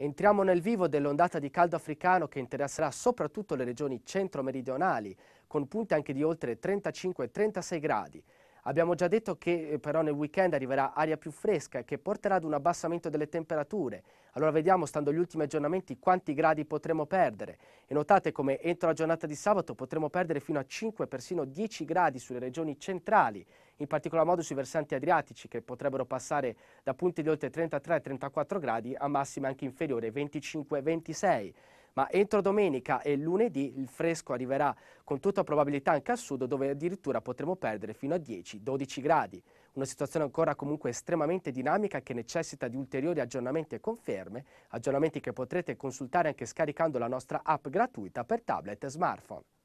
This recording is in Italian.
Entriamo nel vivo dell'ondata di caldo africano che interesserà soprattutto le regioni centro-meridionali, con punte anche di oltre 35-36 gradi. Abbiamo già detto che eh, però nel weekend arriverà aria più fresca che porterà ad un abbassamento delle temperature. Allora vediamo, stando agli ultimi aggiornamenti, quanti gradi potremo perdere. E notate come entro la giornata di sabato potremo perdere fino a 5, persino 10 gradi sulle regioni centrali, in particolar modo sui versanti adriatici che potrebbero passare da punti di oltre 33 34 gradi a massime anche inferiori 25-26 ma entro domenica e lunedì il fresco arriverà con tutta probabilità anche al sud dove addirittura potremo perdere fino a 10-12 gradi. Una situazione ancora comunque estremamente dinamica che necessita di ulteriori aggiornamenti e conferme, aggiornamenti che potrete consultare anche scaricando la nostra app gratuita per tablet e smartphone.